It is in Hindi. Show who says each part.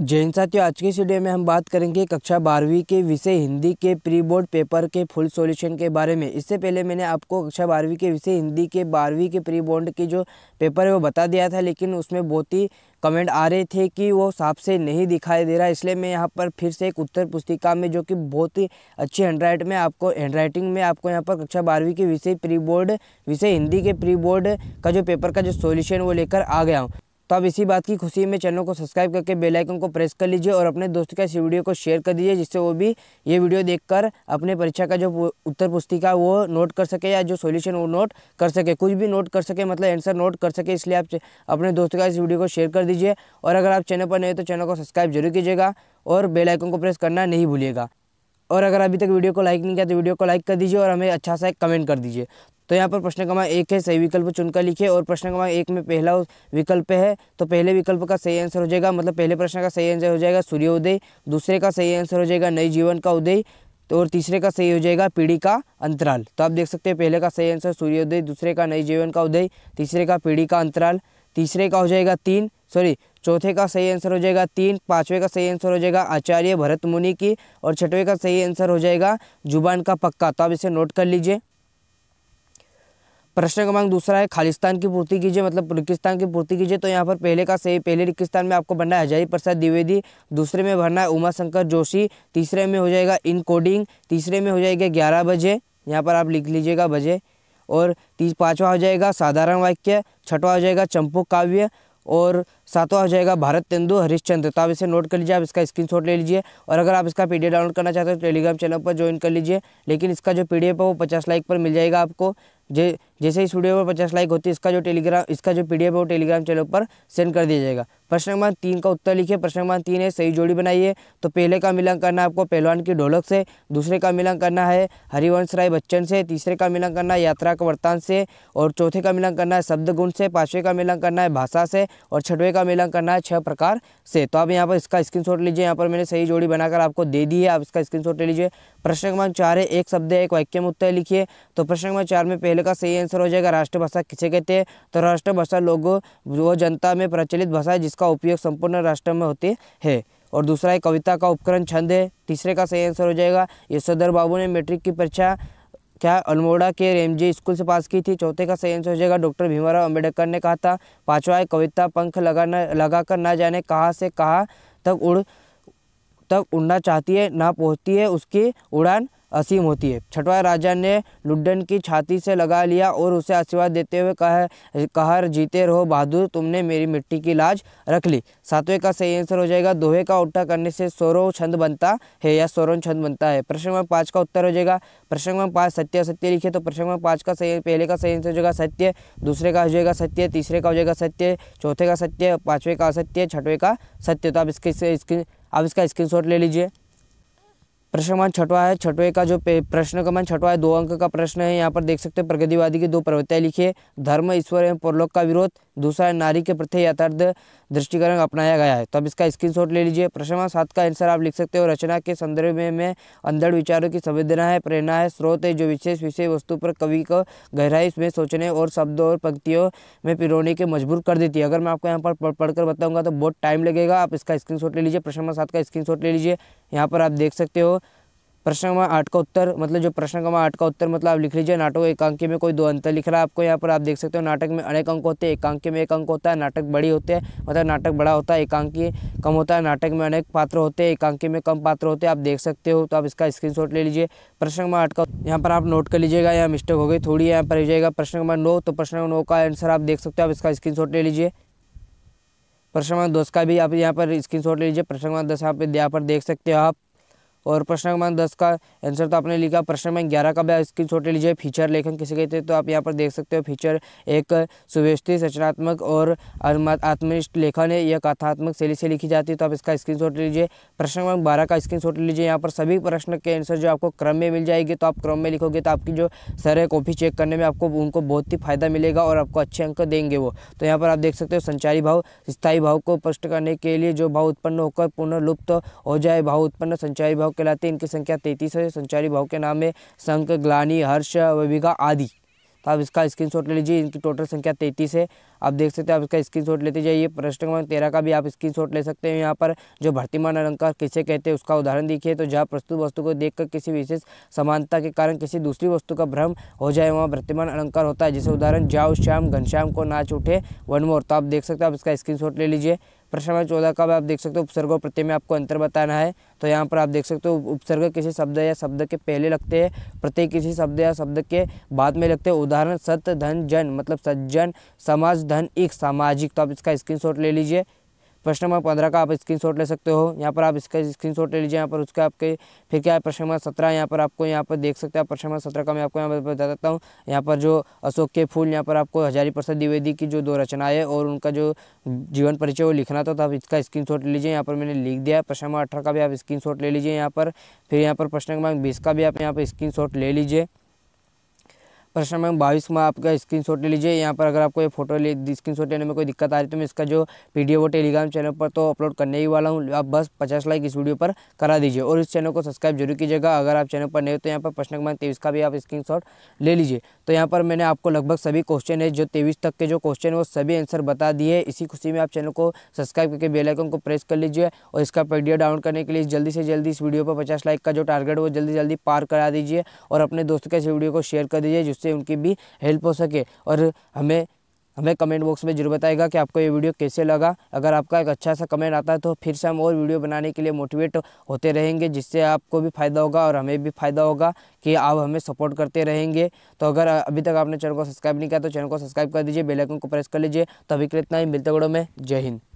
Speaker 1: जैन साथियों आज के वीडियो में हम बात करेंगे कक्षा बारहवीं के विषय हिंदी के प्री बोर्ड पेपर के फुल सॉल्यूशन के बारे में इससे पहले मैंने आपको कक्षा बारहवीं के विषय हिंदी के बारहवीं के प्री बोर्ड के जो पेपर है वो बता दिया था लेकिन उसमें बहुत ही कमेंट आ रहे थे कि वो साफ से नहीं दिखाई दे रहा इसलिए मैं यहाँ पर फिर से एक उत्तर पुस्तिका में जो कि बहुत ही अच्छी हैंडराइट में आपको हैंडराइटिंग में आपको यहाँ पर कक्षा बारहवीं के विषय प्री बोर्ड विषय हिंदी के प्री बोर्ड का जो पेपर का जो सोल्यूशन वो लेकर आ गया हूँ तो आप इसी बात की खुशी में चैनल को सब्सक्राइब करके बेल आइकन को प्रेस कर लीजिए और अपने दोस्त के इस वीडियो को शेयर कर दीजिए जिससे वो भी ये वीडियो देखकर अपने परीक्षा का जो उत्तर पुस्तिका वो नोट कर सके या जो सॉल्यूशन वो नोट कर सके कुछ भी नोट कर सके मतलब आंसर नोट कर सके इसलिए आप अपने दोस्त का इस वीडियो को शेयर कर दीजिए और अगर आप चैनल पर नए तो चैनल को सब्सक्राइब जरूर कीजिएगा और बेलाइकन को प्रेस करना नहीं भूलिएगा और अगर अभी तक वीडियो को लाइक नहीं किया तो वीडियो को लाइक कर दीजिए और हमें अच्छा सा एक कमेंट कर दीजिए तो यहाँ पर प्रश्न क्रमांक एक है सही विकल्प चुनकर लिखिए और प्रश्न क्रमांक एक में पहला विकल्प है तो पहले विकल्प का सही आंसर हो जाएगा मतलब पहले प्रश्न का सही आंसर हो जाएगा सूर्योदय दूसरे का सही आंसर हो जाएगा नई जीवन का उदय तो और तीसरे का सही हो जाएगा पीढ़ी का अंतराल तो आप देख सकते हैं पहले का सही आंसर सूर्योदय दूसरे का नई जीवन का उदय तीसरे का पीढ़ी का अंतराल तीसरे का हो जाएगा तीन सॉरी चौथे का सही आंसर हो जाएगा तीन पाँचवें का सही आंसर हो जाएगा आचार्य भरत मुनि की और छठवें का सही आंसर हो जाएगा जुबान का पक्का तो आप इसे नोट कर लीजिए प्रश्न क्रमांक दूसरा है खालिस्तान की पूर्ति कीजिए मतलब रिकिस्तान की पूर्ति कीजिए तो यहाँ पर पहले का सही पहले रिकिस्तान में आपको बनना है हजारी प्रसाद द्विवेदी दूसरे में भरना है उमा शंकर जोशी तीसरे में हो जाएगा इन कोडिंग तीसरे में हो जाएगा ग्यारह बजे यहाँ पर आप लिख लीजिएगा बजे और तीस पाँचवा हो जाएगा साधारण वाक्य छठवा हो जाएगा चंपू काव्य और सातवा हो जाएगा भारत तेंदु हरिश्चंद्र तो आप इसे नोट कर लीजिए आप इसका स्क्रीन ले लीजिए और अगर आप इसका पीडीएफ डाउनलोड करना चाहते हो तो टेलीग्राम चैनल पर ज्वाइन कर लीजिए लेकिन इसका जो पीडीएफ है वो पचास लाइक पर मिल जाएगा आपको जे जैसे इस वीडियो पर पचास लाइक होती है इसका जो टेलीग्राम इसका जो पी है वो टेलीग्राम चैनल पर सेंड कर दिया जाएगा प्रश्न नंबर तीन का उत्तर लिखिए प्रश्न नंबर तीन है सही जोड़ी बनाइए तो पहले का मिलन करना आपको पहलवान की ढोलक से दूसरे का मिलन करना है हरिवंश राय बच्चन से तीसरे का मिलन करना है यात्रा का वर्तान से और चौथे का मिलन करना है शब्द गुण से पाँचवें का मिलन करना है भाषा से और छठवें का मिलन करना है छः प्रकार से तो आप यहाँ पर इसका स्क्रीन लीजिए यहाँ पर मैंने सही जोड़ी बनाकर आपको दे दी है आप इसका स्क्रीन ले लीजिए प्रश्न नंबर चार है एक शब्द है एक वाक्य में उत्तर लिखिए तो प्रश्न नंबर चार में पहले का सही आंसर हो जाएगा राष्ट्रभाषा किसे कहते हैं तो राष्ट्रभाषा लोगों वो जनता में प्रचलित भाषा है जिसका उपयोग संपूर्ण राष्ट्र में होते है और दूसरा है कविता का उपकरण छंद है तीसरे का सही आंसर हो जाएगा यशोधर बाबू ने मैट्रिक की परीक्षा क्या अल्मोड़ा के रेमजे स्कूल से पास की थी चौथे का सही आंसर हो जाएगा डॉक्टर भीमराव अंबेडकर ने कहा था पांचवा है कविता पंख लगाना लगाकर ना जाने कहाँ से कहाँ तक उड़ तक उड़ना चाहती है ना पहुँचती है उसकी उड़ान असीम होती है छठवा राजा ने लुड्डन की छाती से लगा लिया और उसे आशीर्वाद देते हुए कहा कहा जीते रहो बहादुर तुमने मेरी मिट्टी की लाज रख ली सातवें का सही आंसर हो जाएगा दोहे का उठा करने से सोरो छंद बनता है या सोरोन छंद बनता है प्रश्न नंबर पाँच का उत्तर हो जाएगा प्रश्न नंबर पाँच सत्य असत्य लिखे तो प्रश्न नंबर पाँच का सही पहले का सही आंसर हो जाएगा सत्य दूसरे का हो जाएगा सत्य तीसरे का हो जाएगा सत्य चौथे का सत्य पाँचवें का असत्य छठवें का सत्य तो आप इसके आप इसका स्क्रीनशॉट ले लीजिए प्रश्न क्रमांक छठवा है छठवे का जो प्रश्न क्रमांक छठवा है दो अंक का प्रश्न है यहाँ पर देख सकते हैं प्रगतिवादी की दो प्रवृत्तियाँ लिखी है धर्म ईश्वर एवं परलोक का विरोध दूसरा है नारी के प्रति यथार्थ दृष्टिकरण अपनाया गया है तो अब इसका स्क्रीनशॉट ले लीजिए प्रश्न सात का आंसर आप लिख सकते हो रचना के संदर्भ में, मैं अंदर विचारों की संवेदना है प्रेरणा है स्रोत है जो विशेष विषय वस्तु पर कवि को गहराई में सोचने और शब्दों और पंक्तियों में पिरोने के मजबूर कर देती है अगर मैं आपको यहाँ पर पढ़कर बताऊँगा तो बहुत टाइम लगेगा आप इसका स्क्रीन ले लीजिए प्रश्न सात का स्क्रीन ले लीजिए यहाँ पर आप देख सकते हो प्रश्न क्रमांक आठ का उत्तर मतलब जो प्रश्न क्रमांक आठ का उत्तर मतलब आप लिख लीजिए नाटक एकांकी में कोई दो अंतर लिख रहा है आपको यहाँ पर आप देख सकते हो नाटक में अनेक अंक होते हैं एकांकी में एक अंक होता है नाटक बड़ी होते हैं मतलब नाटक बड़ा होता है एकांकी कम होता है नाटक में अनेक पात्र होते हैं एकांकी में कम पात्र होते हैं आप देख सकते हो तो आप इसका स्क्रीन ले लीजिए प्रश्न क्रमांक आठ का यहाँ पर आप नोट कर लीजिएगा यहाँ मिस्टेक हो गई थोड़ी यहाँ पर हो जाएगा प्रश्न क्रमांक नौ तो प्रश्न नौ का आंसर आप देख सकते हो आप इसका स्क्रीन ले लीजिए प्रश्न क्रमांक दस का भी आप यहाँ पर स्क्रीन ले लीजिए प्रश्न क्रमांक दस यहाँ पर यहाँ पर देख सकते हो आप और प्रश्न क्रमांक दस का आंसर तो आपने लिखा प्रश्न क्रमांक ग्यारह का भी स्क्रीन छोटे लीजिए फीचर लेखन किसे कहते हैं तो आप यहाँ पर देख सकते हो फीचर एक सुव्यवस्थित रचनात्मक और आत्मनिष्ठ लेखन है यह कथात्मक शैली से लिखी जाती है तो आप इसका स्क्रीन शॉट लीजिए प्रश्न क्रमांक बारह का स्क्रीन शॉट लीजिए यहाँ पर सभी प्रश्न के आंसर जो आपको क्रम में मिल जाएगी तो आप क्रम में लिखोगे तो आपकी जो सर है कॉपी चेक करने में आपको उनको बहुत ही फायदा मिलेगा और आपको अच्छे अंक देंगे वो तो यहाँ पर आप देख सकते हो संचारी भाव स्थायी भाव को स्पष्ट करने के लिए जो भाव उत्पन्न होकर पुनर्लुप्त लुप्त हो जाए भाव उत्पन्न संचारी भाव कहलाते हैं इनकी संख्या तैतीस है संचारी भाव के नाम है शंख ग्लानी हर्ष विभिका आदि तो आप इसका शॉट ले लीजिए इनकी टोटल संख्या तैतीस है आप देख सकते हैं आप इसका स्क्रीनशॉट लेते जाइए प्रश्न क्रमांक तेरह का भी आप शॉट ले सकते हैं यहाँ पर जो भर्तीमान अलंकार किसे कहते हैं उसका उदाहरण देखिए तो जहाँ प्रस्तुत वस्तु को देखकर किसी विशेष समानता के कारण किसी दूसरी वस्तु का भ्रम हो जाए वहाँ भर्तीमान अलंकार होता है जैसे उदाहरण जाओ श्याम घनश्याम को नाच उठे वन मोर तो आप देख सकते हैं आप इसका स्क्रीन ले लीजिए प्रश्न नंबर चौदह का आप देख सकते हो उपसर्ग और प्रत्यय में आपको अंतर बताना है तो यहाँ पर आप देख सकते हो उपसर्ग किसी शब्द या शब्द के पहले लगते हैं प्रत्यय किसी शब्द या शब्द के बाद में लगते हैं उदाहरण सत्य धन जन मतलब सज्जन समाज धन एक सामाजिक तो आप इसका स्क्रीनशॉट ले लीजिए प्रश्न नंबर पंद्रह का आप स्क्रीन ले सकते हो यहाँ पर आप इसका स्क्रीन ले लीजिए यहाँ पर उसका आपके फिर क्या है प्रश्न नंबर सत्रह यहाँ पर आपको यहाँ पर देख सकते हैं प्रश्न नंबर सत्रह का मैं आपको यहाँ पर बता देता हूँ यहाँ पर जो अशोक के फूल यहाँ पर आपको हजारी प्रसाद द्विवेदी की जो दो रचनाएं और उनका जो जीवन परिचय वो लिखना था तो आप इसका स्क्रीन ले लीजिए यहाँ पर मैंने लिख दिया प्रश्न नंबर अठारह का भी आप स्क्रीन ले लीजिए यहाँ पर फिर यहाँ पर प्रश्न क्रमांक बीस का भी आप यहाँ पर स्क्रीन ले लीजिए प्रश्न नंबर बाईस में आपका स्क्रीन शॉट ले लीजिए यहाँ पर अगर आपको ये फोटो ले स्क्रीनशॉट लेने में कोई दिक्कत आ रही तो मैं इसका जो डी वो टेलीग्राम चैनल पर तो अपलोड करने ही वाला हूँ आप बस पचास लाइक इस वीडियो पर करा दीजिए और इस चैनल को सब्सक्राइब जरूर कीजिएगा अगर आप चैनल पर नहीं हो तो यहाँ पर प्रश्न नंबर तेईस का भी आप स्क्रीन ले लीजिए तो यहाँ पर मैंने आपको लगभग सभी क्वेश्चन है जो तेईस तक के जो क्वेश्चन है वो सभी आंसर बता दिए इसी खुशी में आप चैनल को सब्सक्राइब करके बेलाइकन को प्रेस कर लीजिए और इसका पी डाउनलोड करने के लिए जल्दी से जल्दी इस वीडियो पर पचास लाइक का जो टारगेट वो जल्दी जल्दी पार करा दीजिए और अपने दोस्तों के इस वीडियो को शेयर कर दीजिए जिससे उससे उनकी भी हेल्प हो सके और हमें हमें कमेंट बॉक्स में जरूर बताएगा कि आपको ये वीडियो कैसे लगा अगर आपका एक अच्छा सा कमेंट आता है तो फिर से हम और वीडियो बनाने के लिए मोटिवेट होते रहेंगे जिससे आपको भी फ़ायदा होगा और हमें भी फ़ायदा होगा कि आप हमें सपोर्ट करते रहेंगे तो अगर अभी तक आपने चैनल को सब्सक्राइब नहीं किया तो चैनल को सब्सक्राइब कर दीजिए बेलाइकन को प्रेस कर लीजिए तो अभी के लिए इतना ही मिलते गड़ों में जय हिंद